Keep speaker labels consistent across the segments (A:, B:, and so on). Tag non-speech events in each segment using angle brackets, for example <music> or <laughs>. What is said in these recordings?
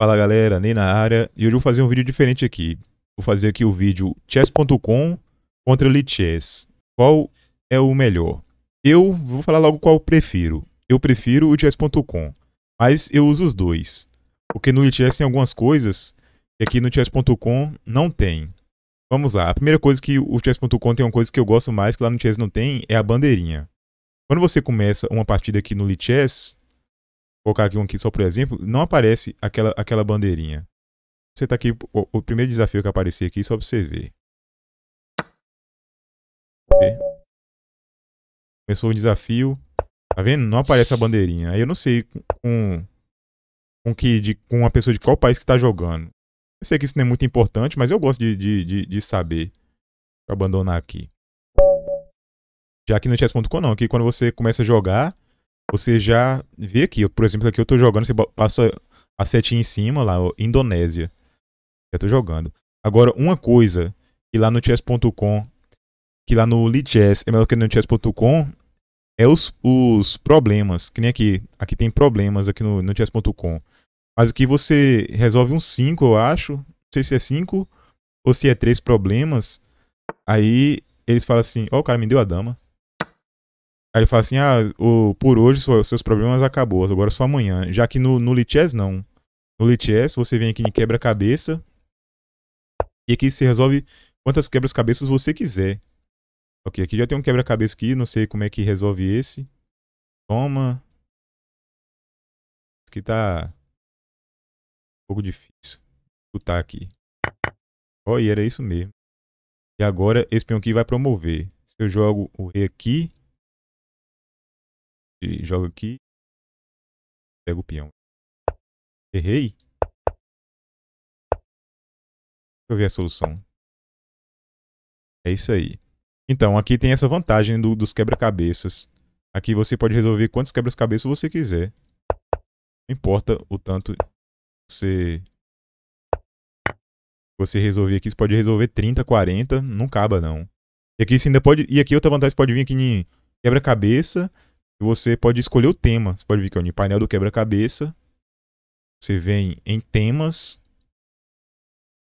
A: Fala galera, nem na área. E hoje eu vou fazer um vídeo diferente aqui. Vou fazer aqui o vídeo chess.com contra Lichess. Qual é o melhor? Eu vou falar logo qual eu prefiro. Eu prefiro o chess.com, mas eu uso os dois. Porque no Lichess tem algumas coisas que aqui no chess.com não tem. Vamos lá. A primeira coisa que o chess.com tem uma coisa que eu gosto mais que lá no chess não tem é a bandeirinha. Quando você começa uma partida aqui no Lichess, Vou colocar aqui um aqui só por exemplo, não aparece aquela,
B: aquela bandeirinha. Você tá aqui, o, o primeiro desafio que aparecer aqui, só para você ver. Começou o desafio. Tá vendo? Não aparece a bandeirinha. Aí eu não sei com, com, que, de, com
A: uma pessoa de qual país que tá jogando. Eu sei que isso não é muito importante, mas eu gosto de, de, de, de saber. Pra abandonar aqui. Já que no chess.com não, que quando você começa a jogar, você já vê aqui. Por exemplo, aqui eu tô jogando, você passa a setinha em cima lá, ó, Indonésia. Eu tô jogando. Agora, uma coisa que lá no chess.com, que lá no Lichess é melhor que no chess.com, é os, os problemas. Que nem aqui. Aqui tem problemas aqui no, no chess.com. Mas aqui você resolve um 5, eu acho. Não sei se é 5 ou se é 3 problemas. Aí eles falam assim: Ó, oh, o cara me deu a dama. Aí ele fala assim: ah, o, por hoje os seus problemas acabou, agora é só amanhã. Já que no, no Lichess, não. No Lichess, você vem aqui em quebra-cabeça. E aqui você resolve quantas
B: quebras-cabeças você quiser. Ok, aqui já tem um quebra-cabeça aqui, não sei como é que resolve esse.
C: Toma. Esse aqui tá. Um pouco difícil. Escutar aqui. Ó, e era isso mesmo.
B: E agora esse peão aqui vai promover. Se eu jogo o rei aqui,
C: e jogo aqui. Pego o peão. Errei? Deixa eu ver a solução.
B: É isso aí. Então, aqui tem essa vantagem do, dos quebra-cabeças. Aqui
A: você pode resolver quantos quebra-cabeças você quiser. Não importa o tanto você você resolver aqui, você pode resolver 30, 40, não acaba não. E aqui você ainda pode, e aqui outra vantagem pode vir aqui em quebra-cabeça você pode escolher o tema. Você pode ver que é no painel do quebra-cabeça. Você vem em temas.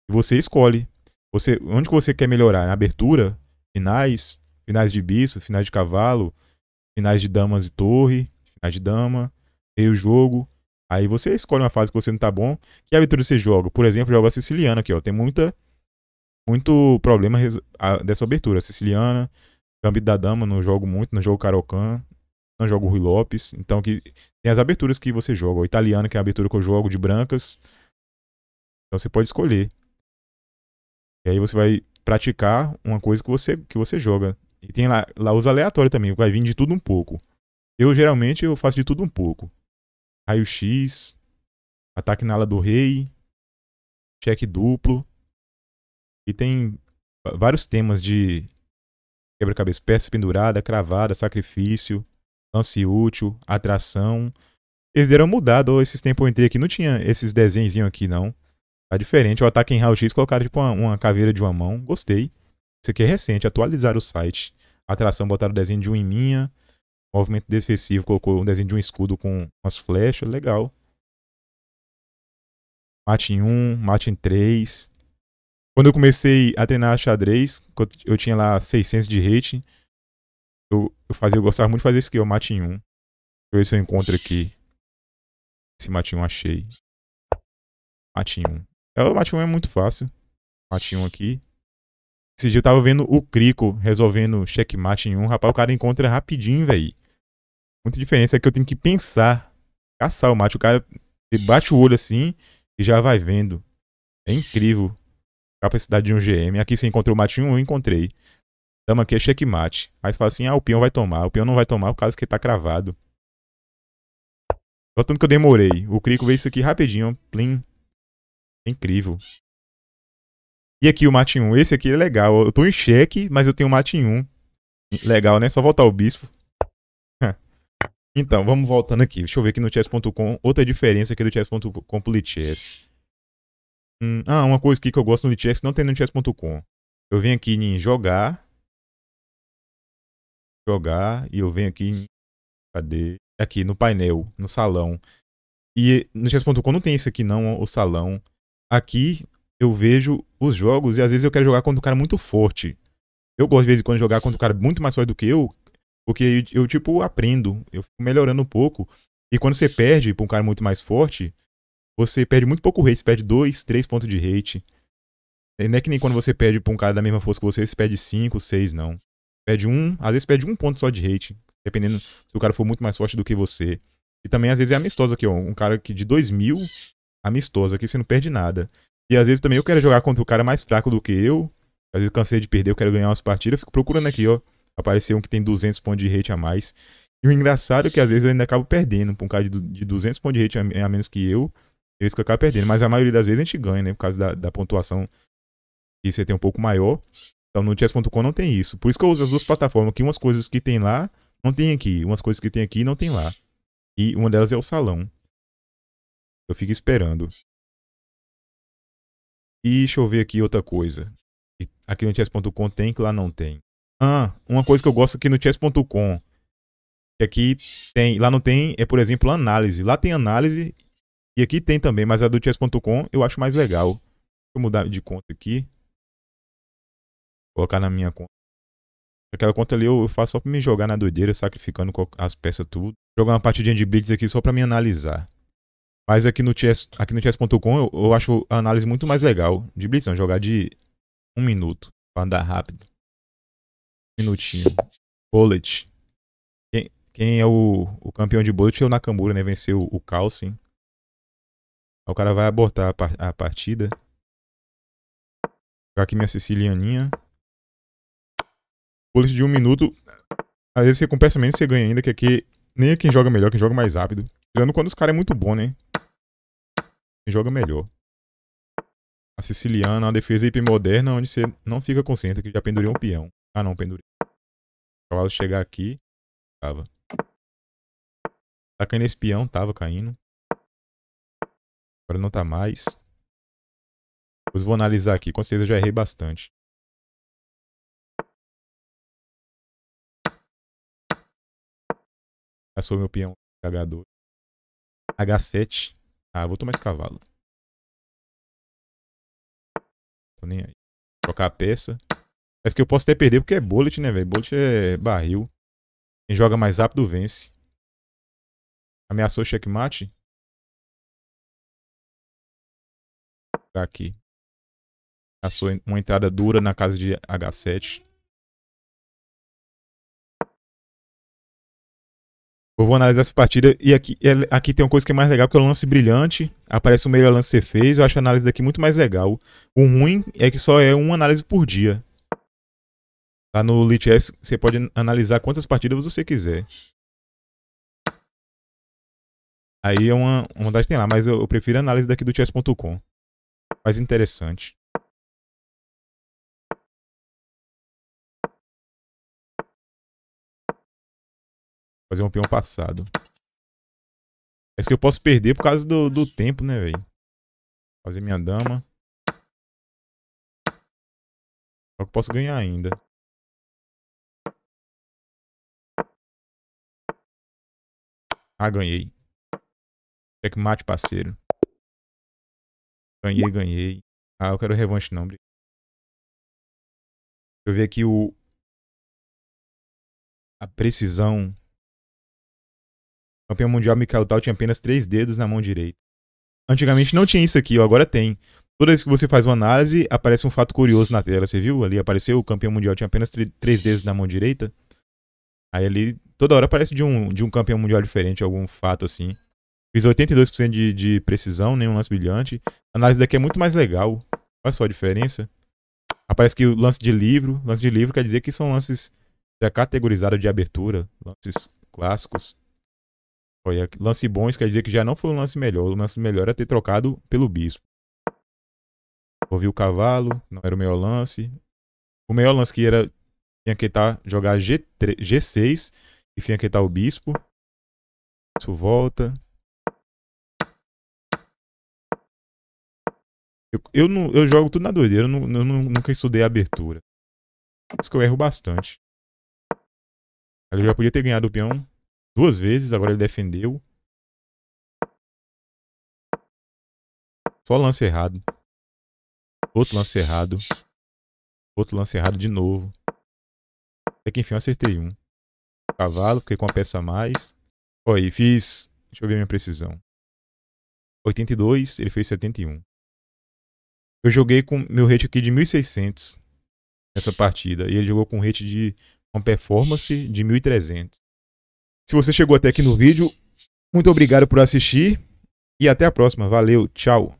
A: E você escolhe. Você, onde que você quer melhorar? Na abertura, finais, finais de bicho, finais de cavalo, finais de damas e torre, finais de dama, meio jogo. Aí você escolhe uma fase que você não tá bom. Que abertura você joga? Por exemplo, joga a siciliana aqui, ó. Tem muita, muito problema dessa abertura. Siciliana, Gambito da Dama, não jogo muito, não jogo Karokan, não jogo o Rui Lopes. Então que tem as aberturas que você joga. O italiano, que é a abertura que eu jogo, de brancas. Então você pode escolher. E aí você vai praticar uma coisa que você, que você joga. E tem lá, lá os aleatórios também, vai vir de tudo um pouco.
B: Eu geralmente eu faço de tudo um pouco. Raio-X, ataque na ala do rei, cheque duplo. E tem
A: vários temas de quebra-cabeça, peça pendurada, cravada, sacrifício, lance útil, atração. Eles deram mudado esses tempos eu entrei aqui, não tinha esses desenhozinhos aqui não. Tá diferente, o ataque em raio-x colocaram tipo uma, uma, caveira de uma mão, gostei. Isso aqui é recente, atualizaram o site. Atração botaram o desenho de um em minha. Movimento defensivo colocou um desenho de um escudo com umas flechas, legal. Mate em 1, mate em 3. Quando eu comecei a treinar xadrez, eu tinha lá 600 de rate, eu, eu, fazia, eu gostava muito de fazer isso aqui, o matinho
B: 1. Deixa eu ver se eu encontro aqui. Esse matinho 1 achei. Matinho 1. É, o matinho 1 é muito fácil. Matinho 1 aqui. Esse
A: dia eu tava vendo o Crico resolvendo checkmate em um. Rapaz, o cara encontra rapidinho, velho. Muita diferença é que eu tenho que pensar. Caçar o mate. O cara bate o olho assim e já vai vendo. É incrível. Capacidade de um GM. Aqui você encontrou o um eu encontrei. Dama aqui é checkmate. Aí você fala assim, ah, o peão vai tomar. O peão não vai tomar por causa é que tá
B: cravado. Só tanto que eu demorei. O Crico veio isso aqui rapidinho. Plim. Incrível. E aqui o mate 1. Esse aqui é legal. Eu
A: tô em cheque, mas eu tenho mate 1. Legal, né? Só voltar o bispo. <laughs> então, vamos voltando aqui. Deixa eu ver aqui no chess.com. Outra diferença aqui do chess.com pro Lichess.
B: Hum, ah, uma coisa aqui que eu gosto no Lichess que não tem no chess.com. Eu venho aqui em jogar jogar e eu venho aqui
A: cadê? Aqui no painel, no salão. E no chess.com não tem isso aqui não, o salão. Aqui eu vejo os jogos e às vezes eu quero jogar contra um cara muito forte. Eu gosto de vez em quando jogar contra um cara muito mais forte do que eu, porque eu, eu tipo aprendo, eu fico melhorando um pouco. E quando você perde para um cara muito mais forte, você perde muito pouco rate, você perde 2, 3 pontos de rate. Não é que nem quando você perde pra um cara da mesma força que você, você perde 5, 6, não pede um, às vezes pede um ponto só de hate, dependendo se o cara for muito mais forte do que você. E também, às vezes, é amistosa aqui, ó. Um cara que de mil, amistosa aqui, você não perde nada. E às vezes também eu quero jogar contra o cara mais fraco do que eu. Às vezes cansei de perder, eu quero ganhar umas partidas, eu fico procurando aqui, ó. Aparecer um que tem 200 pontos de hate a mais. E o engraçado é que às vezes eu ainda acabo perdendo. Pra um cara de, de 200 pontos de hate a, a menos que eu, é isso que eu acabo perdendo. Mas a maioria das vezes a gente ganha, né? Por causa da, da pontuação que você tem um pouco maior. Então no chess.com não tem isso. Por isso que eu uso as duas plataformas, que umas coisas que tem lá não tem aqui, umas coisas que
B: tem aqui não tem lá. E uma delas é o salão. Eu fico esperando. E deixa eu ver aqui outra coisa. Aqui no chess.com
A: tem que lá não tem.
B: Ah, uma coisa que eu gosto aqui no chess.com
A: que aqui tem, lá não tem, é por exemplo, análise. Lá tem análise e aqui tem também, mas a do chess.com eu acho mais legal. Deixa eu mudar de conta aqui colocar na minha conta. Aquela conta ali eu faço só pra me jogar na doideira, sacrificando as peças tudo. Jogar uma partidinha de Blitz aqui só pra me analisar. Mas aqui no chess.com aqui no chess eu, eu acho a análise muito mais legal. De Blitz não, jogar de um minuto. Pra andar
B: rápido. Um minutinho. Bullet. Quem, quem é o, o, campeão de Bullet é o Nakamura, né? Venceu o Calcin. O cara vai
A: abortar a, partida. Vou partida. Jogar aqui minha Sicilianinha bullet de um minuto, às vezes você, com menos você ganha ainda, que aqui nem é quem joga melhor, quem joga mais rápido. Tirando quando os caras é muito bom, né? Quem joga melhor. A siciliana, a defesa hipermoderna, onde você não fica consciente que já
B: pendurei um peão. Ah não, pendurei. O cavalo chegar aqui, tava. Tá caindo esse peão, tava caindo. Agora não tá
C: mais. Depois vou analisar aqui, com certeza eu já errei bastante. Passou meu peão H2. H7. Ah, vou tomar esse cavalo. Tô nem aí. Trocar a peça.
B: Parece é que eu posso até perder porque é bullet, né, velho? Bullet é barril. Quem joga mais rápido vence.
C: Ameaçou o checkmate? Tá aqui. Ameaçou uma entrada dura na casa de H7.
B: Eu vou analisar essa partida e aqui, é, aqui tem uma coisa que é mais legal, que é o lance brilhante. Aparece o melhor é lance
A: que você fez. Eu acho a análise daqui muito mais legal. O ruim é que só é uma análise por dia. Lá no Lichess você pode analisar quantas partidas você quiser.
C: Aí é uma, uma tem lá, mas eu, eu prefiro a análise daqui do chess.com. Mais interessante. Fazer um peão passado. Parece é que eu posso perder por causa do, do tempo, né, velho? Fazer minha dama. Só é que posso ganhar ainda. Ah, ganhei. mate parceiro. Ganhei, ganhei. Ah, eu quero revanche não. Deixa eu ver aqui o... A precisão
B: campeão mundial Mikhail Tal tinha apenas três dedos na mão direita.
C: Antigamente não tinha
A: isso aqui, agora tem. Toda vez que você faz uma análise, aparece um fato curioso na tela. Você viu? Ali apareceu o campeão mundial tinha apenas três dedos na mão direita. Aí ali, toda hora aparece de um, de um campeão mundial diferente, algum fato assim. Fiz 82% de, de precisão, nenhum lance brilhante. A análise daqui é muito mais legal. Olha só a diferença. Aparece que o lance de livro. Lance de livro quer dizer que são lances já categorizados de abertura, lances clássicos. Olha, lance bons quer dizer que já não foi um lance melhor. O lance melhor era é ter trocado pelo Bispo. Ouvi o cavalo, não era o melhor lance. O melhor
B: lance que era tinha estar jogar G3, G6 e estar o Bispo. Isso volta. Eu, eu, não, eu jogo tudo na doideira, eu, não, eu não, nunca estudei a abertura.
C: Por isso que eu erro bastante. Eu já podia ter ganhado o peão duas vezes, agora ele defendeu. Só lance errado. Outro lance errado. Outro lance errado de
B: novo. Até que enfim eu acertei um. Cavalo, fiquei com uma peça a mais. Olha aí, fiz... Deixa eu ver minha precisão. 82, ele fez 71. Eu joguei com meu rate aqui de 1600 nessa
A: partida. E ele jogou com um rate de uma performance de 1300. Se você
B: chegou
C: até aqui no vídeo, muito obrigado por assistir e até a próxima. Valeu, tchau.